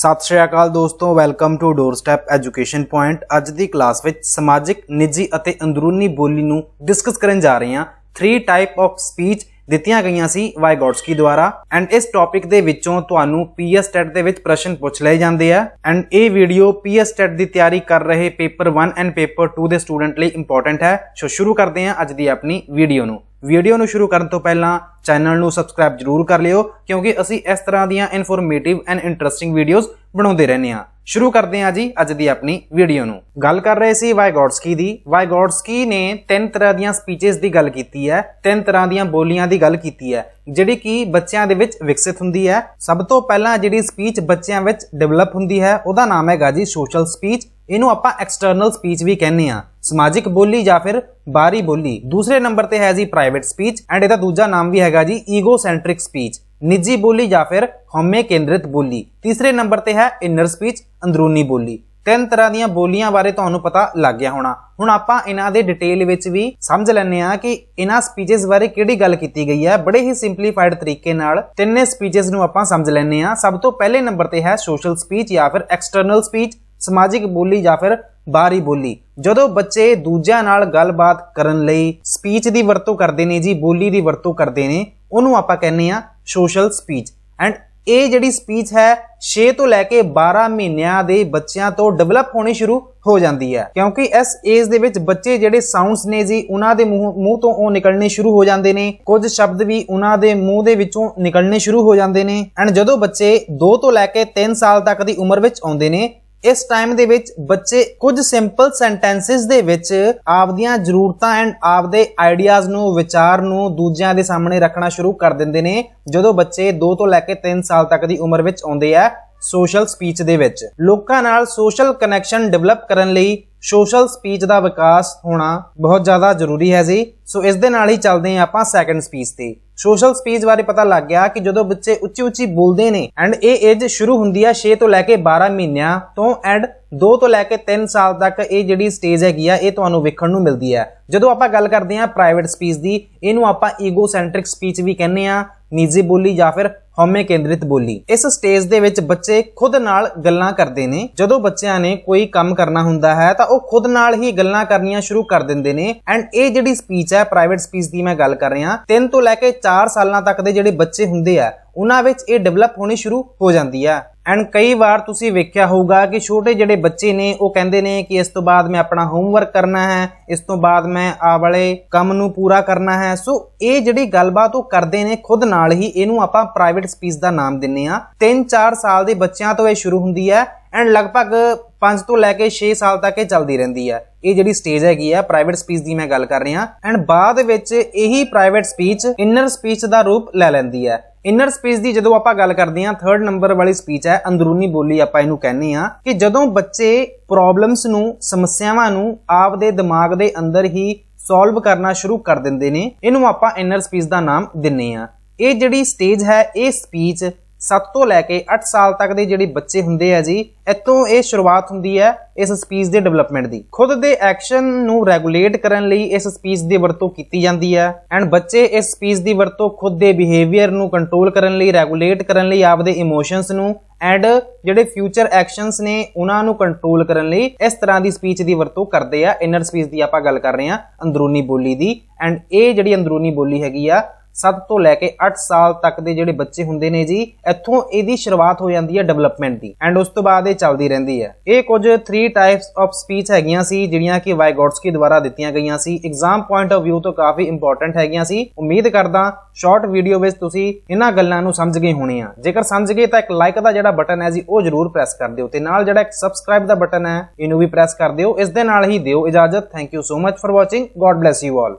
ਸਤਿ ਸ਼੍ਰੀ ਅਕਾਲ ਦੋਸਤੋ welcome to doorstep education point ਅੱਜ ਦੀ ਕਲਾਸ ਵਿੱਚ ਸਮਾਜਿਕ ਨਿੱਜੀ ਅਤੇ ਅੰਦਰੂਨੀ ਬੋਲੀ ਨੂੰ ਡਿਸਕਸ ਕਰਨ ਜਾ ਰਹੇ ਹਾਂ 3 ਟਾਈਪ ਆਫ ਸਪੀਚ ਦਿੱਤੀਆਂ ਗਈਆਂ ਸੀ ਵਾਈਗੋਟਸਕੀ ਦੁਆਰਾ ਐਂਡ ਇਸ ਟੌਪਿਕ ਦੇ ਵਿੱਚੋਂ ਤੁਹਾਨੂੰ ਪੀਐਸ ਟੈਟ ਦੇ ਵਿੱਚ ਪ੍ਰਸ਼ਨ ਪੁੱਛ ਲਏ ਜਾਂਦੇ ਆ ਐਂਡ ਇਹ ਵੀਡੀਓ ਪੀਐਸ ਟੈਟ ਦੀ ਤਿਆਰੀ ਕਰ ਰਹੇ ਪੇਪਰ 1 ਐਂਡ ਪੇਪਰ 2 ਦੇ ਸਟੂਡੈਂਟ ਲਈ ਇੰਪੋਰਟੈਂਟ ਹੈ ਸੋ ਸ਼ੁਰੂ ਕਰਦੇ ਹਾਂ ਅੱਜ ਦੀ ਆਪਣੀ ਵੀਡੀਓ ਨੂੰ ਵੀਡੀਓ ਨੂੰ ਸ਼ੁਰੂ ਕਰਨ ਤੋਂ ਪਹਿਲਾਂ ਚੈਨਲ ਨੂੰ ਸਬਸਕ੍ਰਾਈਬ ਜਰੂਰ ਕਰ ਲਿਓ ਕਿਉਂਕਿ ਅਸੀਂ ਇਸ ਤਰ੍ਹਾਂ ਦੀਆਂ ਇਨਫੋਰਮੇਟਿਵ ਐਂਡ ਇੰਟਰਸਟਿੰਗ ਵੀਡੀਓਜ਼ ਬਣਾਉਂਦੇ ਰਹਿੰਦੇ ਹਾਂ ਸ਼ੁਰੂ ਕਰਦੇ ਹਾਂ ਜੀ ਅੱਜ ਦੀ ਆਪਣੀ ਵੀਡੀਓ ਨੂੰ ਗੱਲ ਕਰ ਰਹੇ ਸੀ ਵਾਈਗੋਟਸਕੀ ਦੀ ਵਾਈਗੋਟਸਕੀ ਨੇ ਤਿੰਨ ਤਰ੍ਹਾਂ ਦੀਆਂ ਸਪੀਚੇਸ ਦੀ ਗੱਲ ਕੀਤੀ ਹੈ ਤਿੰਨ ਤਰ੍ਹਾਂ ਦੀਆਂ ਬੋਲੀਆਂ ਦੀ ਗੱਲ ਕੀਤੀ ਹੈ ਜਿਹੜੀ ਕਿ ਬੱਚਿਆਂ ਦੇ ਵਿੱਚ ਵਿਕਸਿਤ ਹੁੰਦੀ ਹੈ ਸਭ ਤੋਂ ਪਹਿਲਾਂ ਜਿਹੜੀ ਸਪੀਚ ਬੱਚਿਆਂ ਵਿੱਚ ਡਿਵੈਲਪ ਹੁੰਦੀ ਹੈ ਉਹਦਾ ਨਾਮ ਹੈਗਾ ਜੀ ਸੋਸ਼ਲ ਸਪੀਚ ਇਹਨੂੰ ਆਪਾਂ ਐਕਸਟਰਨਲ ਸਪੀਚ ਵੀ ਕਹਿੰਦੇ ਆ ਸਮਾਜਿਕ ਬੋਲੀ ਜਾਂ ਫਿਰ ਬਾਹਰੀ ਬੋਲੀ ਦੂਸਰੇ ਨੰਬਰ ਤੇ ਹੈ ਜੀ ਪ੍ਰਾਈਵੇਟ ਸਪੀਚ ਐਂਡ ਇਹਦਾ ਦੂਜਾ ਨਾਮ ਵੀ ਹੈਗਾ ਜੀ ਈਗੋਸੈਂਟ੍ਰਿਕ ਸਪੀਚ ਨਿੱਜੀ ਬੋਲੀ ਜਾਂ ਫਿਰ ਹਉਮੈ ਕੇਂਦਰਿਤ ਬੋਲੀ ਤੀਸਰੇ ਨੰਬਰ ਤੇ ਹੈ ਇਨਰ ਸਪੀਚ ਅੰਦਰੂਨੀ ਬੋਲੀ ਤਿੰਨ ਤਰ੍ਹਾਂ ਦੀਆਂ ਬੋਲੀਆਂ ਬਾਰੇ ਤੁਹਾਨੂੰ ਪਤਾ ਲੱਗ ਗਿਆ ਹੋਣਾ ਹੁਣ ਆਪਾਂ ਇਹਨਾਂ ਦੇ ਡਿਟੇਲ ਵਿੱਚ ਵੀ ਸਮਝ ਲੈਣੇ ਆ ਕਿ ਇਹਨਾਂ ਸਪੀਚਸ ਬਾਰੇ ਕਿਹੜੀ ਗੱਲ ਕੀਤੀ ਗਈ ਹੈ ਬੜੇ ਹੀ ਸਿੰਪਲੀਫਾਈਡ ਤਰੀਕੇ ਨਾਲ ਤਿੰਨੇ ਸਪੀਚਸ ਨੂੰ ਆਪਾਂ ਸਮਝ ਲੈਣੇ ਆ ਸਭ ਤੋਂ ਪਹਿਲੇ ਨੰਬਰ ਤੇ ਹੈ ਸੋਸ਼ਲ ਸਪੀਚ ਜਾਂ ਫਿਰ ਐਕਸਟਰਨਲ ਸਪੀਚ ਸਮਾਜਿਕ ਬੋਲੀ ਜਾਂ ਫਿਰ ਬਾਹਰੀ ਬੋਲੀ ਜਦੋਂ ਬੱਚੇ ਦੂਜਿਆਂ ਨਾਲ ਗੱਲਬਾਤ ਕਰਨ ਲਈ ਸਪੀਚ ਦੀ ਵਰਤੋਂ ਕਰਦੇ ਨੇ ਜੀ ਬੋਲੀ ਦੀ ਵਰਤੋਂ ਕਰਦੇ ਨੇ ਉਹਨੂੰ ਆਪਾਂ ਕਹਿੰਦੇ ਆ ਸੋਸ਼ਲ ਸਪੀਚ ਐਂਡ ਇਹ ਜਿਹੜੀ ਸਪੀਚ ਹੈ 6 ਤੋਂ ਲੈ ਕੇ 12 ਮਹੀਨਿਆਂ ਦੇ ਬੱਚਿਆਂ ਤੋਂ ਡਿਵੈਲਪ ਹੋਣੀ ਸ਼ੁਰੂ ਹੋ ਜਾਂਦੀ ਹੈ ਕਿਉਂਕਿ ਇਸ ਏਜ ਦੇ ਵਿੱਚ ਬੱਚੇ ਜਿਹੜੇ ਸਾਊਂਡਸ ਨੇ ਜੀ ਉਹਨਾਂ ਦੇ ਮੂੰਹ ਤੋਂ ਉਹ ਨਿਕਲਣੇ ਸ਼ੁਰੂ ਹੋ ਜਾਂਦੇ ਨੇ ਕੁਝ ਸ਼ਬਦ ਵੀ ਉਹਨਾਂ ਦੇ ਮੂੰਹ ਦੇ ਵਿੱਚੋਂ ਨਿਕਲਣੇ ਸ਼ੁਰੂ ਹੋ ਜਾਂਦੇ ਨੇ ਐਂਡ ਜਦੋਂ ਬੱਚੇ 2 ਤੋਂ ਲੈ ਕੇ 3 ਸਾਲ ਤੱਕ ਦੀ ਉਮਰ ਵਿੱਚ ਆਉਂਦੇ ਨੇ ਇਸ ਟਾਈਮ ਦੇ ਵਿੱਚ ਬੱਚੇ ਕੁਝ ਸਿੰਪਲ ਸੈਂਟੈਂਸਸ ਦੇ ਵਿੱਚ ਆਪਦੀਆਂ ਜ਼ਰੂਰਤਾਂ ਐਂਡ ਆਪਦੇ ਆਈਡੀਆਜ਼ ਨੂੰ ਵਿਚਾਰ ਨੂੰ ਦੂਜਿਆਂ ਦੇ ਸਾਹਮਣੇ ਰੱਖਣਾ ਸ਼ੁਰੂ ਕਰ ਦਿੰਦੇ ਨੇ ਜਦੋਂ ਬੱਚੇ 2 ਤੋਂ ਲੈ ਕੇ 3 ਸਾਲ ਤੱਕ ਦੀ ਉਮਰ ਵਿੱਚ ਆਉਂਦੇ ਆ ਸੋਸ਼ਲ ਸਪੀਚ ਦੇ ਵਿੱਚ ਲੋਕਾਂ ਨਾਲ ਸੋਸ਼ਲ ਕਨੈਕਸ਼ਨ ਡਿਵੈਲਪ ਕਰਨ ਲਈ ਸੋਸ਼ਲ ਸਪੀਚ ਦਾ ਵਿਕਾਸ ਹੋਣਾ ਬਹੁਤ ਜ਼ਿਆਦਾ ਜ਼ਰੂਰੀ ਹੈ ਜੀ ਸੋ ਇਸ ਦੇ ਨਾਲ ਹੀ ਚੱਲਦੇ ਆਂ ਆਪਾਂ ਸੈਕੰਡ ਸਪੀਚ ਤੇ ਸੋਸ਼ਲ ਸਪੀਚ ਬਾਰੇ ਪਤਾ ਲੱਗ ਗਿਆ ਕਿ ਜਦੋਂ ਬੱਚੇ ਉੱਚੀ ਉੱਚੀ ਬੋਲਦੇ ਨੇ ਐਂਡ ਇਹ ਏਜ ਸ਼ੁਰੂ ਹੁੰਦੀ ਆ 6 ਤੋਂ ਲੈ ਕੇ 12 ਮਹੀਨਿਆਂ ਤੋਂ ਐਂਡ 2 ਤੋਂ ਲੈ ਕੇ 3 ਸਾਲ ਤੱਕ ਇਹ ਜਿਹੜੀ ਸਟੇਜ ਹੈਗੀ ਆ ਇਹ ਤੁਹਾਨੂੰ ਵੇਖਣ ਨੂੰ ਮਿਲਦੀ ਆ ਜਦੋਂ ਆਪਾਂ ਗੱਲ ਕਰਦੇ ਆ ਪ੍ਰਾਈਵੇਟ ਸਪੀਚ ਦੀ ਇਹਨੂੰ ਆਪਾਂ ਈਗੋ ਸੈਂਟ੍ਰਿਕ ਸਪੀਚ ਵੀ ਕਹਿੰਦੇ ਆ ਨਿੱਜੀ ਬੋਲੀ ਜਾਂ ਫਿਰ ਹਉਮੈ ਕੇਂਦਰਿਤ ਬੋਲੀ ਇਸ ਸਟੇਜ ਦੇ ਵਿੱਚ ਬੱਚੇ ਖੁਦ ਨਾਲ ਗੱਲਾਂ ਕਰਦੇ ਨੇ ਜਦੋਂ ਬੱਚਿਆਂ ਨੇ ਕੋਈ ਕੰਮ ਕਰਨਾ ਹੁੰਦਾ ਹੈ ਤਾਂ ਉਹ ਖੁਦ ਨਾਲ ਹੀ ਗੱਲਾਂ ਕਰਨੀਆਂ ਸ਼ੁਰੂ ਕਰ ਦਿੰਦੇ ਨੇ ਐਂਡ ਇਹ ਜਿਹੜੀ ਸਪੀਚ ਹੈ ਪ੍ਰਾਈਵੇਟ ਸਪੀਚ ਦੀ ਮੈਂ ਗੱਲ ਕਰ ਰਿਹਾ 3 ਤੋਂ ਲੈ ਕੇ 4 ਸਾਲਾਂ ਤੱਕ ਦੇ ਜਿਹੜੇ ਬੱਚੇ ਹੁੰਦੇ ਆ ਉਹਨਾਂ ਵਿੱਚ ਇਹ ਡਿਵੈਲਪ ਹੋਣੀ ਸ਼ੁਰੂ ਹੋ ਜਾਂਦੀ ਆ ਐਂਡ ਕਈ ਵਾਰ ਤੁਸੀਂ ਵੇਖਿਆ ਹੋਊਗਾ ਕਿ ਛੋਟੇ ਜਿਹੜੇ ਬੱਚੇ ਨੇ ਉਹ ਕਹਿੰਦੇ ਨੇ ਕਿ ਇਸ ਤੋਂ ਬਾਅਦ ਮੈਂ ਆਪਣਾ ਹੋਮਵਰਕ ਕਰਨਾ ਹੈ ਇਸ ਤੋਂ ਬਾਅਦ ਮੈਂ ਆ ਵਾਲੇ ਕੰਮ ਨੂੰ ਪੂਰਾ ਕਰਨਾ ਹੈ ਸੋ ਇਹ ਜਿਹੜੀ ਗੱਲਬਾਤ ਉਹ ਕਰਦੇ ਨੇ ਖੁਦ ਨਾਲ ਹੀ ਇਹਨੂੰ ਆਪਾਂ ਪ੍ਰਾਈਵੇਟ ਸਪੀਚ ਦਾ ਨਾਮ ਦਿੰਨੇ ਆ 3-4 ਸਾਲ ਦੇ ਬੱਚਿਆਂ ਤੋਂ ਇਹ ਸ਼ੁਰੂ ਹੁੰਦੀ ਹੈ ਐਂਡ ਲਗਭਗ 5 ਤੋਂ ਲੈ ਕੇ 6 ਸਾਲ ਤੱਕ ਇਹ ਚੱਲਦੀ ਰਹਿੰਦੀ ਹੈ ਇਹ ਜਿਹੜੀ ਸਟੇਜ ਹੈਗੀ ਆ ਪ੍ਰਾਈਵੇਟ ਸਪੀਚ ਦੀ ਮੈਂ ਗੱਲ ਕਰ ਰਿਹਾ ਐਂਡ ਬਾਅਦ ਵਿੱਚ ਇਹੀ ਪ੍ਰਾਈਵੇਟ ਸਪੀਚ ਇਨਰ ਸਪੀਚ ਦਾ ਰੂਪ ਲੈ ਲੈਂਦੀ ਹੈ ਇਨਰ ਸਪੀਚ ਦੀ ਜਦੋਂ ਆਪਾਂ ਗੱਲ ਕਰਦੇ ਹਾਂ ਥਰਡ ਨੰਬਰ ਵਾਲੀ ਸਪੀਚ ਹੈ ਅੰਦਰੂਨੀ ਬੋਲੀ ਆਪਾਂ ਇਹਨੂੰ ਕਹਿੰਦੇ ਆ ਕਿ ਜਦੋਂ ਬੱਚੇ ਪ੍ਰੋਬਲਮਸ ਨੂੰ ਸਮੱਸਿਆਵਾਂ ਨੂੰ ਆਪਦੇ ਦਿਮਾਗ ਦੇ ਅੰਦਰ ਹੀ ਸੋਲਵ ਕਰਨਾ ਸ਼ੁਰੂ ਕਰ ਦਿੰਦੇ ਨੇ ਇਹਨੂੰ ਆਪਾਂ ਇਨਰ ਸਪੀਚ ਦਾ ਨਾਮ ਦਿੰਨੇ ਆ ਇਹ ਜਿਹੜੀ ਸਟੇਜ ਹੈ ਇਹ ਸਪੀਚ 7 ਤੋਂ ਲੈ ਕੇ 8 ਸਾਲ ਤੱਕ ਦੇ ਜਿਹੜੇ ਬੱਚੇ ਹੁੰਦੇ ਆ ਜੀ ਇਤੋਂ ਇਹ ਸ਼ੁਰੂਆਤ ਹੁੰਦੀ ਹੈ ਇਸ ਸਪੀਚ ਦੇ ਡਿਵੈਲਪਮੈਂਟ ਦੀ ਖੁਦ ਦੇ ਐਕਸ਼ਨ ਨੂੰ ਰੈਗੂਲੇਟ ਕਰਨ ਲਈ ਇਸ ਸਪੀਚ ਦੀ ਵਰਤੋਂ ਕੀਤੀ ਜਾਂਦੀ ਹੈ ਐਂਡ ਬੱਚੇ ਇਸ ਸਪੀਚ ਦੀ ਵਰਤੋਂ ਖੁਦ ਦੇ ਬਿਹੇਵੀਅਰ ਨੂੰ ਕੰਟਰੋਲ ਕਰਨ ਲਈ ਰੈਗੂਲੇਟ ਕਰਨ ਲਈ ਆਪਦੇ ਇਮੋਸ਼ਨਸ ਨੂੰ ਐਂਡ ਜਿਹੜੇ ਫਿਊਚਰ ਐਕਸ਼ਨਸ ਨੇ ਉਹਨਾਂ ਨੂੰ ਕੰਟਰੋਲ ਕਰਨ ਲਈ ਇਸ ਤਰ੍ਹਾਂ ਦੀ ਸਪੀਚ ਦੀ ਵਰਤੋਂ ਕਰਦੇ ਆ ਇਨਰ ਸਪੀਚ ਦੀ ਆਪਾਂ ਗੱਲ ਕਰ ਰਹੇ ਆ ਅੰਦਰੂਨੀ ਬੋਲੀ ਦੀ ਐਂਡ ਇਹ ਜਿਹੜੀ ਅੰਦਰੂਨੀ ਬੋਲੀ ਹੈਗੀ ਆ 7 ਤੋਂ ਲੈ ਕੇ 8 ਸਾਲ ਤੱਕ ਦੇ ਜਿਹੜੇ ਬੱਚੇ ਹੁੰਦੇ ਨੇ ਜੀ ਇੱਥੋਂ ਇਹਦੀ ਸ਼ੁਰੂਆਤ ਹੋ ਜਾਂਦੀ ਹੈ ਡਿਵੈਲਪਮੈਂਟ ਦੀ ਐਂਡ ਉਸ ਤੋਂ ਬਾਅਦ ਇਹ ਚੱਲਦੀ ਰਹਿੰਦੀ ਹੈ ਇਹ ਕੁਝ 3 ਟਾਈਪਸ ਆਫ ਸਪੀਚ ਹੈਗੀਆਂ ਸੀ ਜਿਹੜੀਆਂ ਕਿ ਵਾਈਗੋਟਸਕੀ ਦੁਆਰਾ ਦਿੱਤੀਆਂ ਗਈਆਂ ਸੀ ਐਗਜ਼ਾਮ ਪੁਆਇੰਟ ਆਫ View ਤੋਂ ਕਾਫੀ ਇੰਪੋਰਟੈਂਟ ਹੈਗੀਆਂ ਸੀ ਉਮੀਦ ਕਰਦਾ ਸ਼ਾਰਟ ਵੀਡੀਓ ਵਿੱਚ ਤੁਸੀਂ ਇਹਨਾਂ ਗੱਲਾਂ ਨੂੰ ਸਮਝ ਗਏ ਹੋਣੇ ਆ ਜੇਕਰ ਸਮਝ ਗਏ ਤਾਂ ਇੱਕ ਲਾਈਕ ਦਾ ਜਿਹੜਾ ਬਟਨ ਹੈ ਜੀ ਉਹ ਜ਼ਰੂਰ ਪ੍ਰੈਸ ਕਰ ਦਿਓ ਤੇ ਨਾਲ ਜਿਹੜਾ ਇੱਕ ਸਬਸਕ੍ਰਾਈਬ ਦਾ ਬਟਨ ਹੈ ਇਹਨੂੰ ਵੀ ਪ੍ਰੈਸ ਕਰ ਦਿਓ ਇਸ ਦੇ ਨਾਲ ਹੀ ਦਿਓ ਇਜਾਜ਼ਤ thank you so much for watching God bless you all